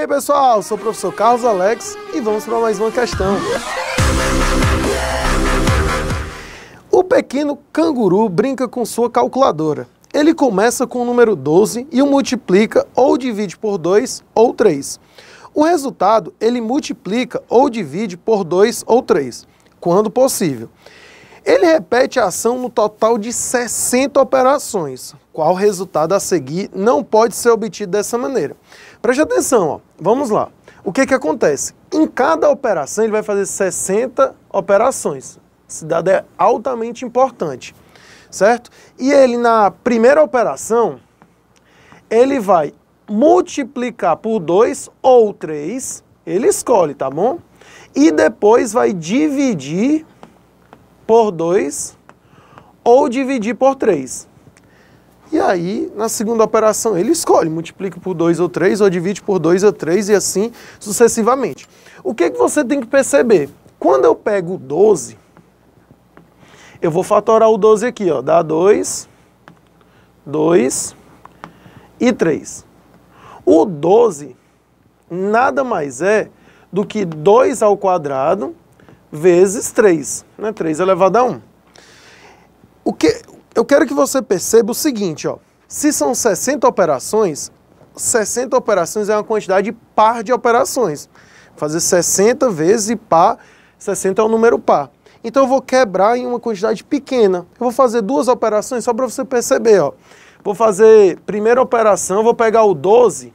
aí, pessoal? Sou o professor Carlos Alex e vamos para mais uma questão. O pequeno canguru brinca com sua calculadora. Ele começa com o número 12 e o multiplica ou divide por 2 ou 3. O resultado ele multiplica ou divide por 2 ou 3, quando possível. Ele repete a ação no total de 60 operações. Qual resultado a seguir não pode ser obtido dessa maneira? Preste atenção, ó. vamos lá. O que, que acontece? Em cada operação, ele vai fazer 60 operações. Esse dado é altamente importante, certo? E ele, na primeira operação, ele vai multiplicar por 2 ou 3, ele escolhe, tá bom? E depois vai dividir por 2 ou dividir por 3. E aí, na segunda operação, ele escolhe, multiplica por 2 ou 3, ou divide por 2 ou 3 e assim sucessivamente. O que, é que você tem que perceber? Quando eu pego 12, eu vou fatorar o 12 aqui, ó, dá 2, 2 e 3. O 12 nada mais é do que 2 ao quadrado vezes 3, né? 3 elevado a 1. O que, eu quero que você perceba o seguinte, ó. Se são 60 operações, 60 operações é uma quantidade par de operações. fazer 60 vezes par, 60 é um número par. Então eu vou quebrar em uma quantidade pequena. Eu vou fazer duas operações só para você perceber, ó. Vou fazer primeira operação, vou pegar o 12.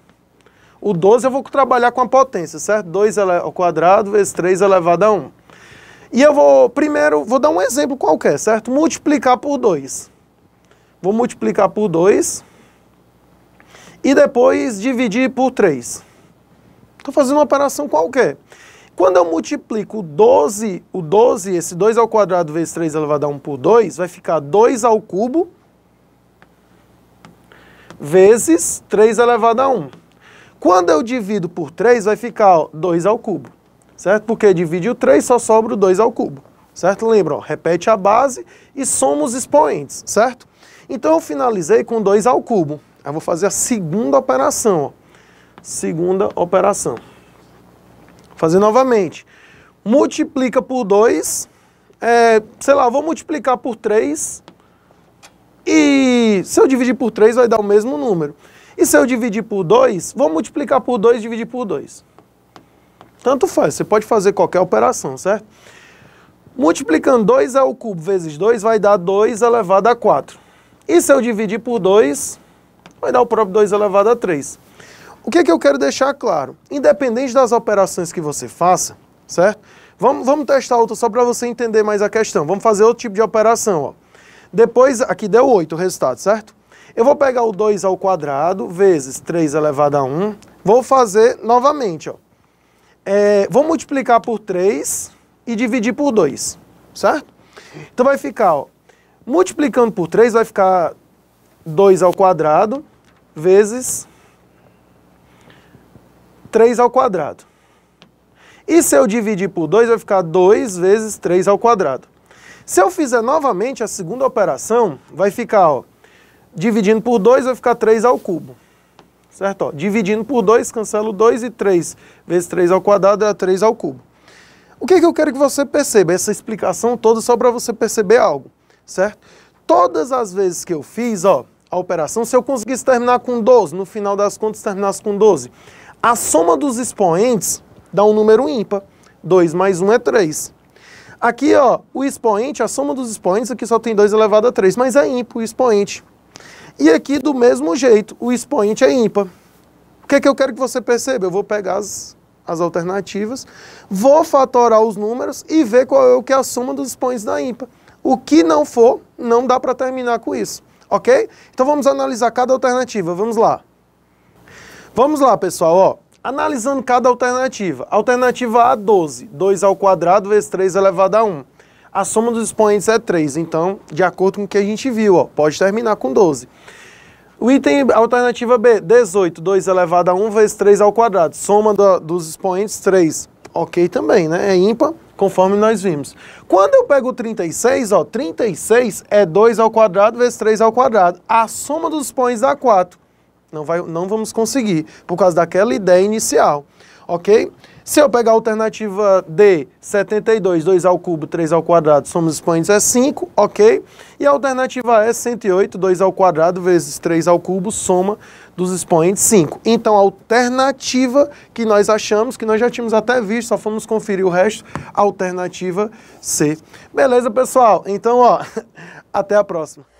O 12 eu vou trabalhar com a potência, certo? 2 ao quadrado vezes 3 elevado a 1. E eu vou, primeiro, vou dar um exemplo qualquer, certo? Multiplicar por 2. Vou multiplicar por 2 e depois dividir por 3. Estou fazendo uma operação qualquer. Quando eu multiplico 12, o 12, esse 2 ao quadrado vezes 3 elevado a 1 por 2, vai ficar 2 ao cubo vezes 3 elevado a 1. Quando eu divido por 3, vai ficar ó, 2 ao cubo certo? Porque divide o 3, só sobra o 2 ao cubo, certo? Lembram, repete a base e soma os expoentes, certo? Então eu finalizei com 2 ao cubo. Aí vou fazer a segunda operação, ó. Segunda operação. Vou fazer novamente. Multiplica por 2, é, sei lá, vou multiplicar por 3 e se eu dividir por 3 vai dar o mesmo número. E se eu dividir por 2, vou multiplicar por 2 dividir por 2. Tanto faz, você pode fazer qualquer operação, certo? Multiplicando 2 ao cubo vezes 2 vai dar 2 elevado a 4. E se eu dividir por 2, vai dar o próprio 2 elevado a 3. O que, é que eu quero deixar claro? Independente das operações que você faça, certo? Vamos, vamos testar outra só para você entender mais a questão. Vamos fazer outro tipo de operação. Ó. Depois, aqui deu 8 o resultado, certo? Eu vou pegar o 2 ao quadrado vezes 3 elevado a 1. Vou fazer novamente. Ó é, vamos multiplicar por 3 e dividir por 2, certo? Então vai ficar, ó, multiplicando por 3 vai ficar 2 ao quadrado vezes 3 ao quadrado. E se eu dividir por 2, vai ficar 2 vezes 3 ao quadrado. Se eu fizer novamente a segunda operação, vai ficar, ó, dividindo por 2, vai ficar 3 ao cubo certo? Ó, dividindo por 2, cancelo 2 e 3 vezes 3 ao quadrado é 3 ao cubo. O que, é que eu quero que você perceba? Essa explicação toda só para você perceber algo, certo? Todas as vezes que eu fiz ó, a operação, se eu conseguisse terminar com 12, no final das contas terminasse com 12, a soma dos expoentes dá um número ímpar. 2 mais 1 é 3. Aqui, ó, o expoente, a soma dos expoentes, aqui só tem 2 elevado a 3, mas é ímpar o expoente. E aqui, do mesmo jeito, o expoente é ímpar. O que, é que eu quero que você perceba? Eu vou pegar as, as alternativas, vou fatorar os números e ver qual é o que é a soma dos expoentes da ímpar. O que não for, não dá para terminar com isso, ok? Então vamos analisar cada alternativa, vamos lá. Vamos lá, pessoal, ó. Analisando cada alternativa. Alternativa A, 12. 2 ao quadrado vezes 3 elevado a 1 a soma dos expoentes é 3. Então, de acordo com o que a gente viu, ó, pode terminar com 12. O item alternativa B, 18, 2 elevado a 1 vezes 3 ao quadrado. Soma do, dos expoentes, 3. Ok também, né? É ímpar, conforme nós vimos. Quando eu pego 36, ó, 36 é 2 ao quadrado vezes 3 ao quadrado. A soma dos expoentes dá 4. Não, vai, não vamos conseguir, por causa daquela ideia inicial, ok? Se eu pegar a alternativa D, 72, 2 ao cubo, 3 ao quadrado, somos expoentes é 5, ok? E a alternativa é E, 108, 2 ao quadrado vezes 3 ao cubo, soma dos expoentes 5. Então, a alternativa que nós achamos, que nós já tínhamos até visto, só fomos conferir o resto, alternativa C. Beleza, pessoal? Então, ó, até a próxima.